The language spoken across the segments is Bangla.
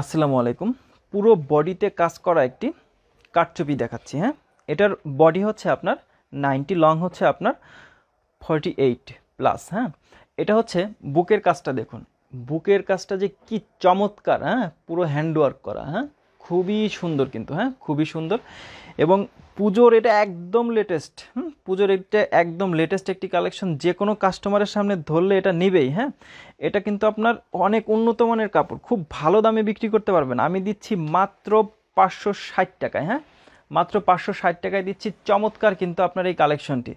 আসসালামু আলাইকুম পুরো বডিতে কাজ করা একটি কাটচুপি দেখাচ্ছি হ্যাঁ এটার বডি হচ্ছে আপনার নাইনটি লং হচ্ছে আপনার ফর্টি এইট প্লাস হ্যাঁ এটা হচ্ছে বুকের কাজটা দেখুন বুকের কাজটা যে কি চমৎকার হ্যাঁ পুরো হ্যান্ডওয়ার্ক করা হ্যাঁ খুবই সুন্দর কিন্তু হ্যাঁ খুবই সুন্দর এবং পুজোর এটা একদম লেটেস্ট হুম পুজোর এটা একদম লেটেস্ট একটি কালেকশন যে কোনো কাস্টমারের সামনে ধরলে এটা নেবেই হ্যাঁ এটা কিন্তু আপনার অনেক উন্নত মানের কাপড় খুব ভালো দামে বিক্রি করতে পারবেন আমি দিচ্ছি মাত্র পাঁচশো ষাট টাকায় হ্যাঁ মাত্র পাঁচশো ষাট টাকায় দিচ্ছি চমৎকার কিন্তু আপনার এই কালেকশনটি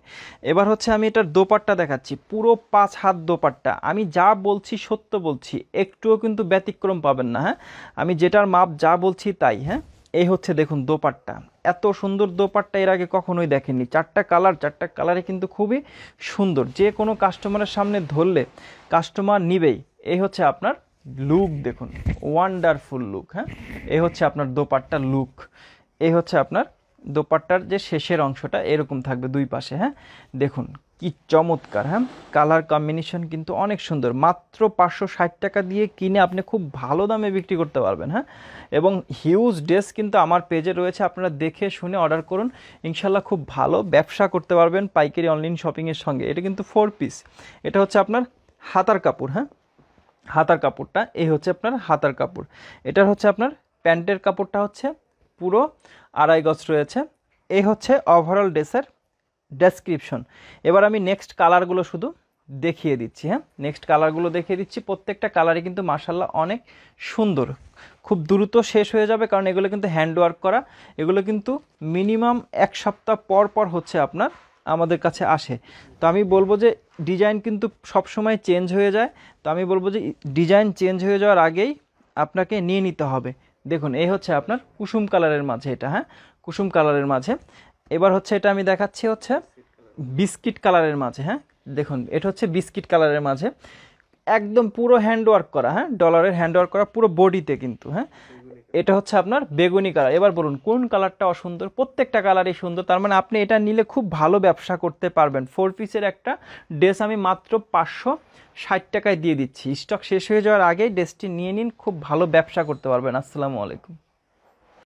এবার হচ্ছে আমি এটার দোপাট্টা দেখাচ্ছি পুরো পাঁচ হাত দোপাট্টা আমি যা বলছি সত্য বলছি একটুও কিন্তু ব্যতিক্রম পাবেন না হ্যাঁ আমি যেটার মাপ যা বলছি তাই হ্যাঁ এই হচ্ছে দেখুন দোপাট্টা এত সুন্দর দোপাট্টা এর আগে কখনোই দেখেননি চারটা কালার চারটা কালারে কিন্তু খুবই সুন্দর যে কোনো কাস্টমারের সামনে ধরলে কাস্টমার নিবেই এই হচ্ছে আপনার লুক দেখুন ওয়ান্ডারফুল লুক হ্যাঁ এই হচ্ছে আপনার দোপাট্টা লুক এই হচ্ছে আপনার দোপাট্টার যে শেষের অংশটা এরকম থাকবে দুই পাশে হ্যাঁ দেখুন কি চমৎকার হ্যাঁ কালার কম্বিনেশন কিন্তু অনেক সুন্দর মাত্র পাঁচশো ষাট টাকা দিয়ে কিনে আপনি খুব ভালো দামে বিক্রি করতে পারবেন হ্যাঁ এবং হিউজ ড্রেস কিন্তু আমার পেজে রয়েছে আপনারা দেখে শুনে অর্ডার করুন ইনশাল্লাহ খুব ভালো ব্যবসা করতে পারবেন পাইকারি অনলাইন শপিংয়ের সঙ্গে এটা কিন্তু ফোর পিস এটা হচ্ছে আপনার হাতার কাপড় হ্যাঁ হাতার কাপড়টা এই হচ্ছে আপনার হাতার কাপড় এটার হচ্ছে আপনার প্যান্টের কাপড়টা হচ্ছে পুরো আড়াই গজ রয়েছে এই হচ্ছে ওভারঅল ড্রেসের ডেসক্রিপশন এবার আমি নেক্সট কালারগুলো শুধু দেখিয়ে দিচ্ছি হ্যাঁ নেক্সট কালারগুলো দেখিয়ে দিচ্ছি প্রত্যেকটা কালারই কিন্তু মাসাল্লাহ অনেক সুন্দর খুব দ্রুত শেষ হয়ে যাবে কারণ এগুলো কিন্তু হ্যান্ড ওয়ার্ক করা এগুলো কিন্তু মিনিমাম এক সপ্তাহ পর পর হচ্ছে আপনার আমাদের কাছে আসে তো আমি বলবো যে ডিজাইন কিন্তু সবসময় চেঞ্জ হয়ে যায় তো আমি বলবো যে ডিজাইন চেঞ্জ হয়ে যাওয়ার আগেই আপনাকে নিয়ে নিতে হবে দেখুন এই হচ্ছে আপনার কুসুম কালারের মাঝে এটা হ্যাঁ কুসুম কালারের মাঝে এবার হচ্ছে এটা আমি দেখাচ্ছি হচ্ছে বিস্কিট কালারের মাঝে হ্যাঁ দেখুন এটা হচ্ছে বিস্কিট কালারের মাঝে একদম পুরো হ্যান্ডওয়ার্ক করা হ্যাঁ ডলারের হ্যান্ড ওয়ার্ক করা পুরো বডিতে কিন্তু হ্যাঁ এটা হচ্ছে আপনার বেগুনি কালার এবার বলুন কোন কালারটা অসুন্দর প্রত্যেকটা কালারই সুন্দর তার মানে আপনি এটা নিলে খুব ভালো ব্যবসা করতে পারবেন ফোর পিসের একটা ড্রেস আমি মাত্র পাঁচশো ষাট টাকায় দিয়ে দিচ্ছি স্টক শেষ হয়ে যাওয়ার আগে ড্রেসটি নিয়ে নিন খুব ভালো ব্যবসা করতে পারবেন আসসালামু আলাইকুম